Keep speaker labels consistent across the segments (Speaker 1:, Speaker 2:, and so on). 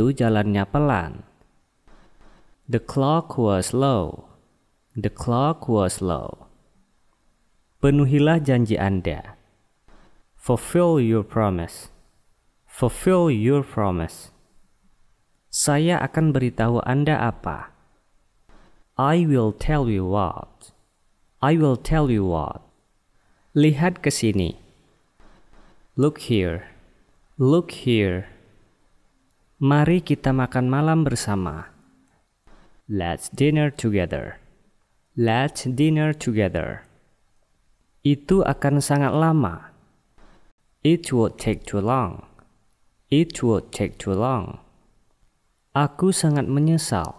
Speaker 1: itu jalannya pelan. The clock was low. The clock was low. Penuhilah janji Anda. Fulfill your promise. Fulfill your promise. Saya akan beritahu Anda apa. I will tell you what. I will tell you what. Lihat ke sini. Look here. Look here. Mari kita makan malam bersama. Let's dinner together. Let's dinner together. Itu akan sangat lama. It will take too long. It would take too long. Aku sangat menyesal.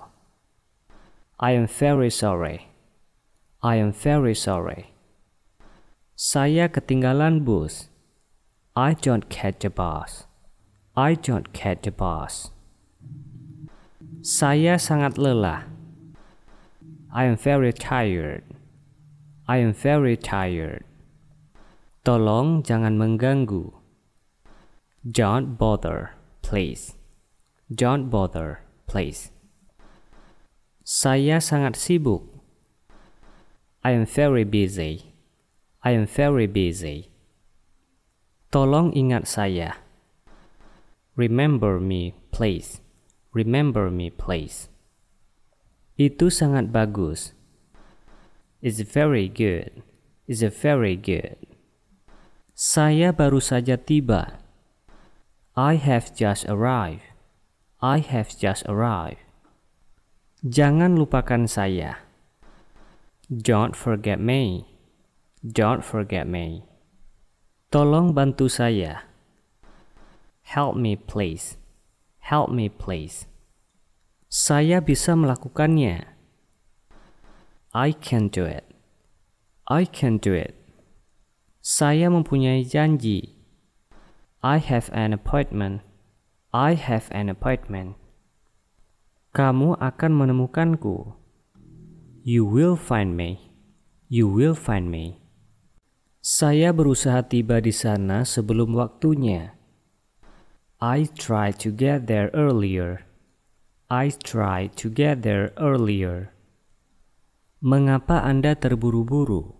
Speaker 1: I am very sorry. I am very sorry. Saya ketinggalan bus. I don't catch a bus. I don't get the bus. Saya sangat lelah. I am very tired. I am very tired. Tolong jangan mengganggu. Don't bother, please. Don't bother, please. Saya sangat sibuk. I am very busy. I am very busy. Tolong ingat saya. Remember me, please. Remember me, please. Itu sangat bagus. It's very good. It's very good. Saya baru saja tiba. I have just arrived. I have just arrived. Jangan lupakan saya. Don't forget me. Don't forget me. Tolong bantu saya. Help me please. Help me please. Saya bisa melakukannya. I can do it. I can do it. Saya mempunyai janji. I have an appointment. I have an appointment. Kamu akan menemukanku. You will find me. You will find me. Saya berusaha tiba di sana sebelum waktunya. I try to get there earlier. I try to get there earlier. Mengapa Anda terburu-buru?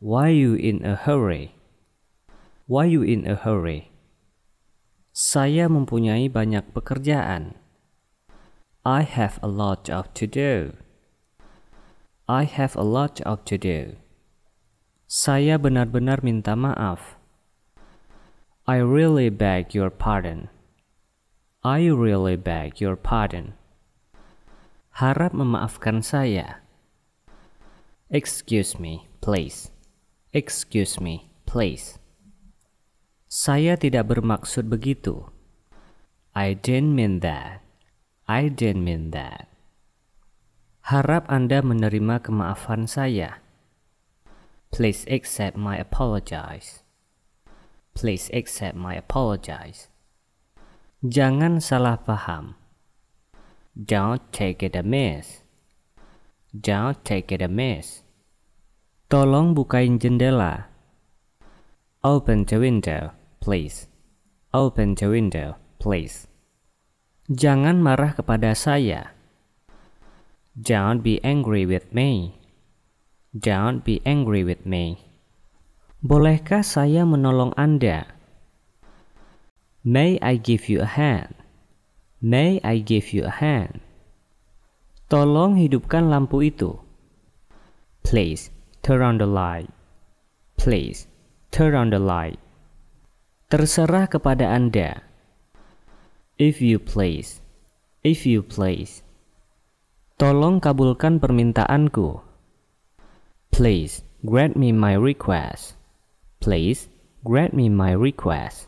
Speaker 1: Why you in a hurry? Why you in a hurry? Saya mempunyai banyak pekerjaan. I have a lot of to do. I have a lot of to do. Saya benar-benar minta maaf. I really beg your pardon. I really beg your pardon. Harap memaafkan saya. Excuse me, please. Excuse me, please. Saya tidak bermaksud begitu. I didn't mean that. I didn't mean that. Harap Anda menerima kemaafan saya. Please accept my apologize. Please accept my apologize. Jangan salah paham. Don't take it amiss. Don't take it amiss. Tolong bukain jendela. Open the window, please. Open the window, please. Jangan marah kepada saya. Don't be angry with me. Don't be angry with me. Bolehkah saya menolong Anda? May I give you a hand? May I give you a hand? Tolong hidupkan lampu itu. Please turn on the light. Please turn on the light. Terserah kepada Anda. If you please. If you please. Tolong kabulkan permintaanku. Please grant me my request. Please grant me my request.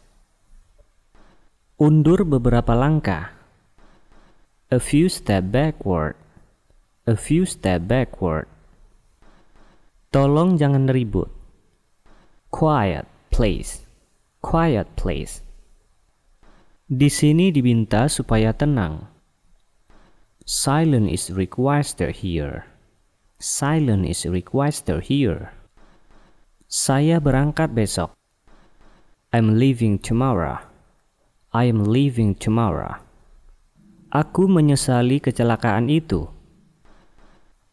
Speaker 1: Undur beberapa langkah. A few step backward. A few step backward. Tolong jangan ribut. Quiet, please. Quiet, please. Di sini diminta supaya tenang. Silence is requested here. Silence is requested here. Saya berangkat besok. I'm leaving tomorrow. I'm leaving tomorrow. Aku menyesali kecelakaan itu.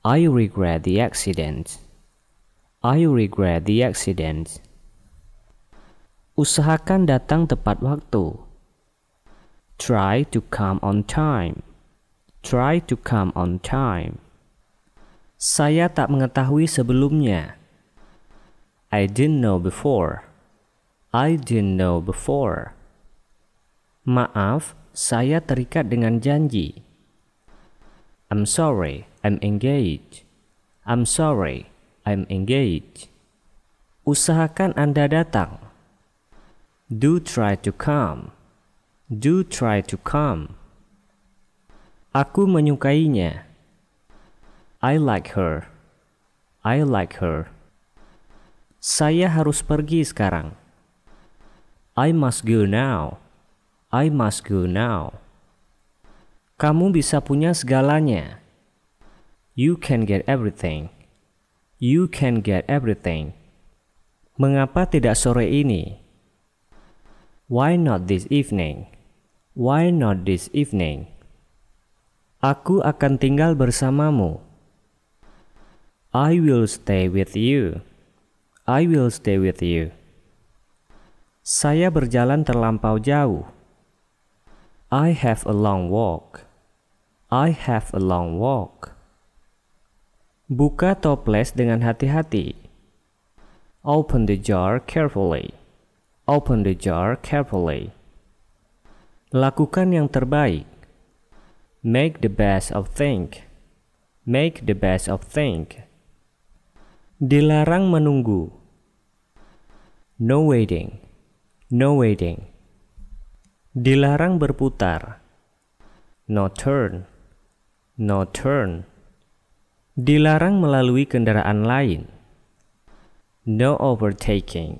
Speaker 1: I regret the accident. I regret the accident. Usahakan datang tepat waktu. Try to come on time. Try to come on time. Saya tak mengetahui sebelumnya. I didn't know before. I didn't know before. Maaf, saya terikat dengan janji. I'm sorry, I'm engaged. I'm sorry, I'm engaged. Usahakan Anda datang. Do try to come. Do try to come. Aku menyukainya. I like her. I like her. Saya harus pergi sekarang. I must go now. I must go now. Kamu bisa punya segalanya. You can get everything. You can get everything. Mengapa tidak sore ini? Why not this evening? Why not this evening? Aku akan tinggal bersamamu. I will stay with you. I will stay with you. Saya berjalan terlampau jauh. I have a long walk. I have a long walk. Buka toples dengan hati-hati. Open the jar carefully. Open the jar carefully. Lakukan yang terbaik. Make the best of things. Make the best of think. Dilarang menunggu. No waiting. No waiting. Dilarang berputar. No turn. No turn. Dilarang melalui kendaraan lain. No overtaking.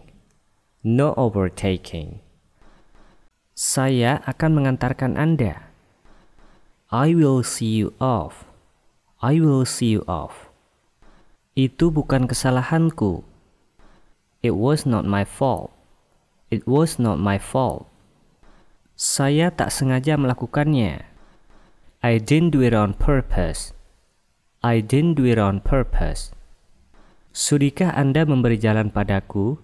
Speaker 1: No overtaking. Saya akan mengantarkan Anda. I will see you off. I will see you off. Itu bukan kesalahanku. It was not my fault. It was not my fault. Saya tak sengaja melakukannya. I didn't do it on purpose. I didn't do it on purpose. Sudikah Anda memberi jalan padaku?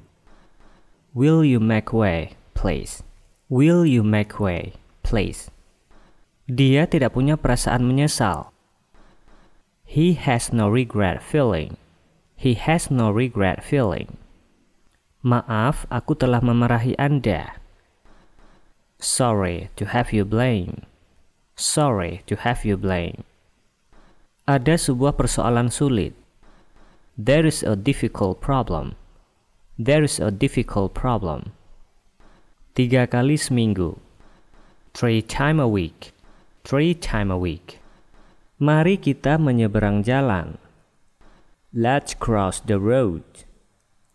Speaker 1: Will you make way, please? Will you make way, please? Dia tidak punya perasaan menyesal. He has no regret feeling. He has no regret feeling. Maaf, aku telah memarahi Anda. Sorry to have you blame. Sorry to have you blame. Ada sebuah persoalan sulit. There is a difficult problem. There is a difficult problem. Tiga kali seminggu. Three time a week. Three time a week. Mari kita menyeberang jalan. Let's cross the road.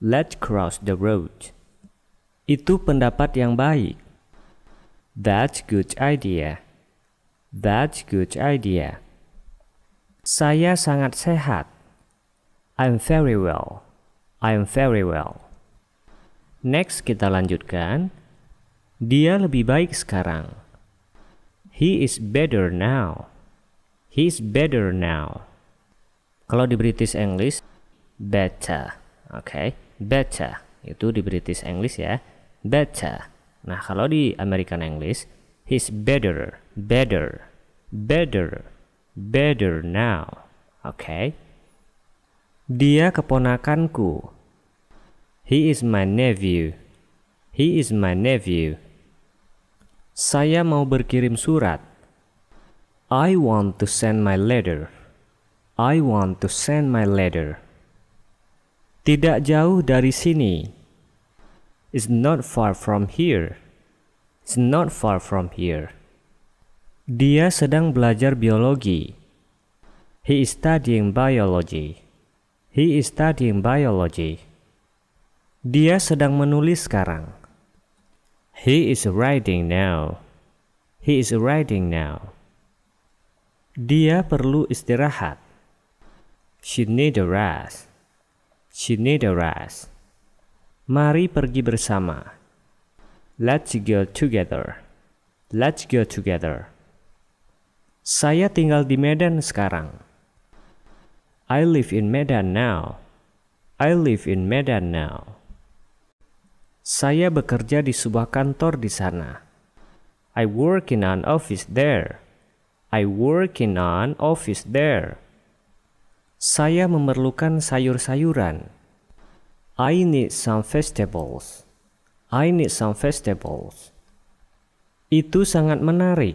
Speaker 1: Let's cross the road. Itu pendapat yang baik. That's good idea. That's good idea. Saya sangat sehat. I'm very well. I'm very well. Next kita lanjutkan. Dia lebih baik sekarang. He is better now. He is better now. Kalau di British English, better. Oke. Okay baca itu di British English ya baca nah kalau di American English he's better better better better now oke okay? dia keponakanku he is my nephew he is my nephew saya mau berkirim surat I want to send my letter I want to send my letter tidak jauh dari sini. It's not far from here. It's not far from here. Dia sedang belajar biologi. He is studying biology. He is studying biology. Dia sedang menulis sekarang. He is writing now. He is writing now. Dia perlu istirahat. She need a rest. She need a rest. Mari pergi bersama. Let's go together. Let's go together. Saya tinggal di Medan sekarang. I live in Medan now. I live in Medan now. Saya bekerja di sebuah kantor di sana. I work in an office there. I work in an office there. Saya memerlukan sayur-sayuran. I need some vegetables. I need some vegetables. Itu sangat menarik.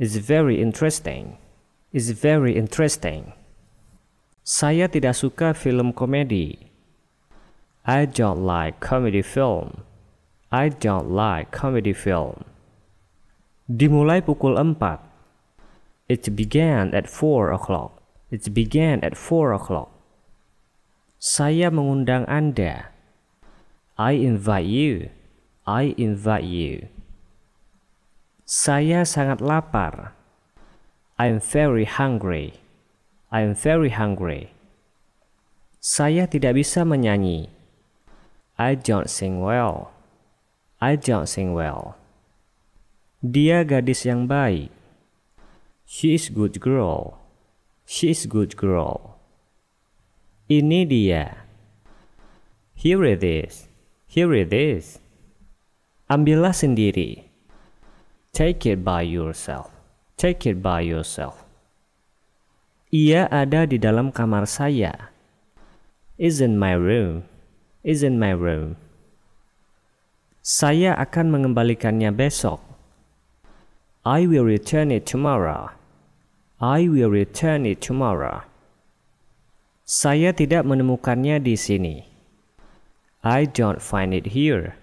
Speaker 1: It's very interesting. It's very interesting. Saya tidak suka film komedi. I don't like comedy film. I don't like comedy film. Dimulai pukul 4. It began at 4 o'clock. It began at four o'clock. Saya mengundang Anda. I invite you. I invite you. Saya sangat lapar. I am very hungry. I am very hungry. Saya tidak bisa menyanyi. I don't sing well. I don't sing well. Dia gadis yang baik. She is good girl. She's good girl. Ini dia. Here it is. Here it is. Ambillah sendiri. Take it by yourself. Take it by yourself. Ia ada di dalam kamar saya. Is in my room. Is in my room. Saya akan mengembalikannya besok. I will return it tomorrow. I will return it tomorrow. Saya tidak menemukannya di sini. I don't find it here.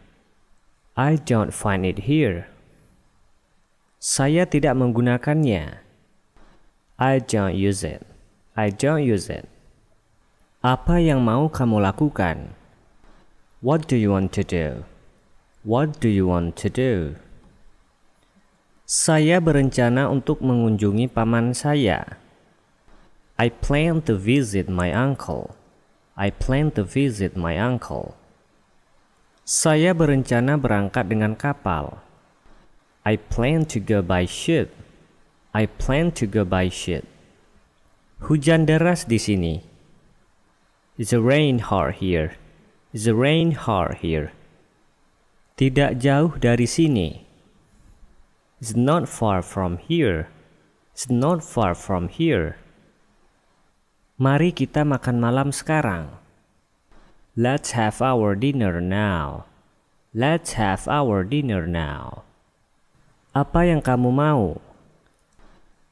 Speaker 1: I don't find it here. Saya tidak menggunakannya. I don't use it. I don't use it. Apa yang mau kamu lakukan? What do you want to do? What do you want to do? Saya berencana untuk mengunjungi paman saya. I plan to visit my uncle. I plan to visit my uncle. Saya berencana berangkat dengan kapal. I plan to go by ship. I plan to go by ship. Hujan deras di sini. It's a rain hard here. It's a rain hard here. Tidak jauh dari sini. It's not far from here. It's not far from here. Mari kita makan malam sekarang. Let's have our dinner now. Let's have our dinner now. Apa yang kamu mau?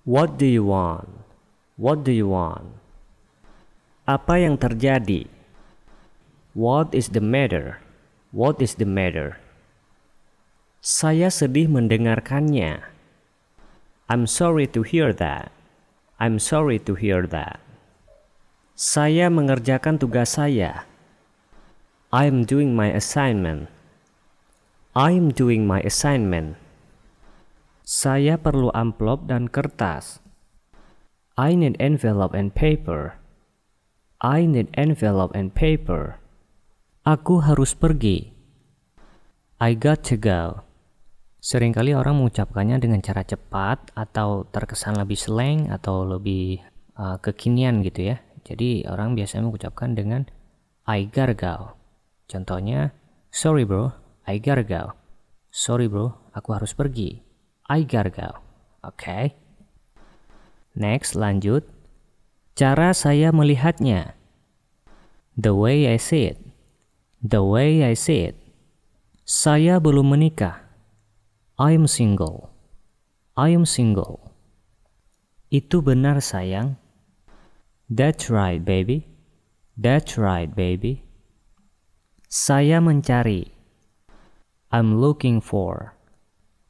Speaker 1: What do you want? What do you want? Apa yang terjadi? What is the matter? What is the matter? Saya sedih mendengarkannya. I'm sorry to hear that. I'm sorry to hear that. Saya mengerjakan tugas saya. I'm doing my assignment. I'm doing my assignment. Saya perlu amplop dan kertas. I need envelope and paper. I need envelope and paper. Aku harus pergi. I got to go. Seringkali orang mengucapkannya dengan cara cepat atau terkesan lebih slang atau lebih uh, kekinian gitu ya. Jadi orang biasanya mengucapkan dengan I gargal. Contohnya, sorry bro, I gargal. Sorry bro, aku harus pergi. I gargal. Oke. Okay. Next, lanjut. Cara saya melihatnya. The way I see it. The way I see it. Saya belum menikah I am single. I am single. Itu benar sayang. That's right baby. That's right baby. Saya mencari. I'm looking for.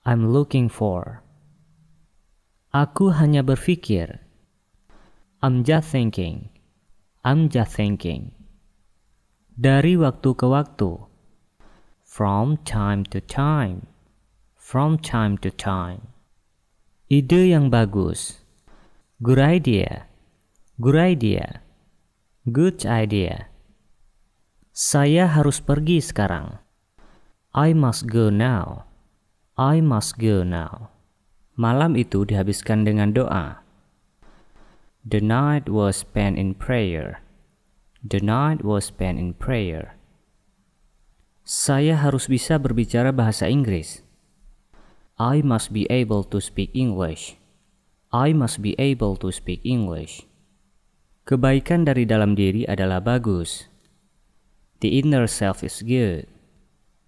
Speaker 1: I'm looking for. Aku hanya berpikir. I'm just thinking. I'm just thinking. Dari waktu ke waktu. From time to time from time to time. Ide yang bagus. Good idea. Good idea. Good idea. Saya harus pergi sekarang. I must go now. I must go now. Malam itu dihabiskan dengan doa. The night was spent in prayer. The night was spent in prayer. Saya harus bisa berbicara bahasa Inggris. I must be able to speak English. I must be able to speak English. Kebaikan dari dalam diri adalah bagus. The inner self is good.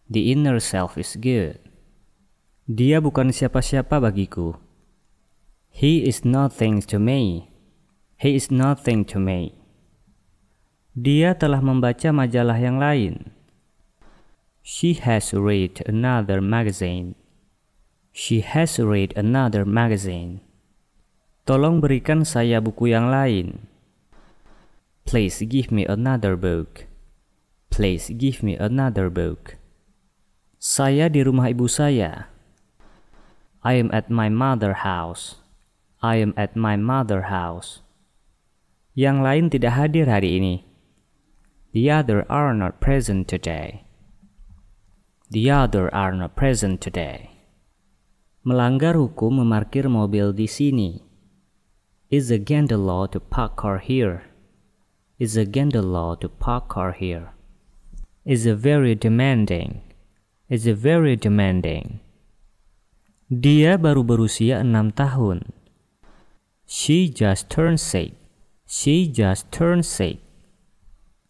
Speaker 1: The inner self is good. Dia bukan siapa-siapa bagiku. He is nothing to me. He is nothing to me. Dia telah membaca majalah yang lain. She has read another magazine. She has read another magazine. Tolong berikan saya buku yang lain. Please give me another book. Please give me another book. Saya di rumah ibu saya. I am at my mother house. I am at my mother house. Yang lain tidak hadir hari ini. The other are not present today. The other are not present today melanggar hukum memarkir mobil di sini. It's against the law to park car here. It's against the law to park car here. It's a very demanding. It's a very demanding. Dia baru berusia enam tahun. She just turned six. She just turned six.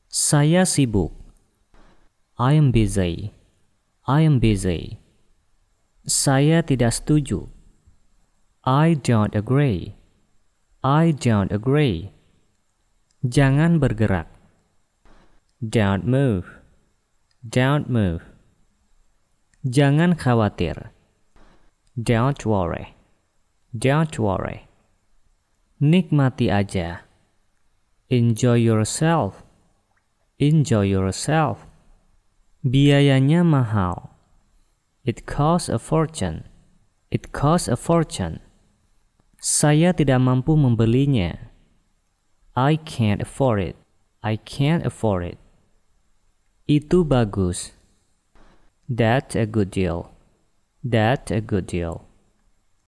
Speaker 1: Saya sibuk. I am busy. I am busy. Saya tidak setuju. I don't agree. I don't agree. Jangan bergerak. Don't move. Don't move. Jangan khawatir. Don't worry. Don't worry. Nikmati aja. Enjoy yourself. Enjoy yourself. Biayanya mahal. It costs a fortune. It costs a fortune. Saya tidak mampu membelinya. I can't afford it. I can't afford it. Itu bagus. That's a good deal. That's a good deal.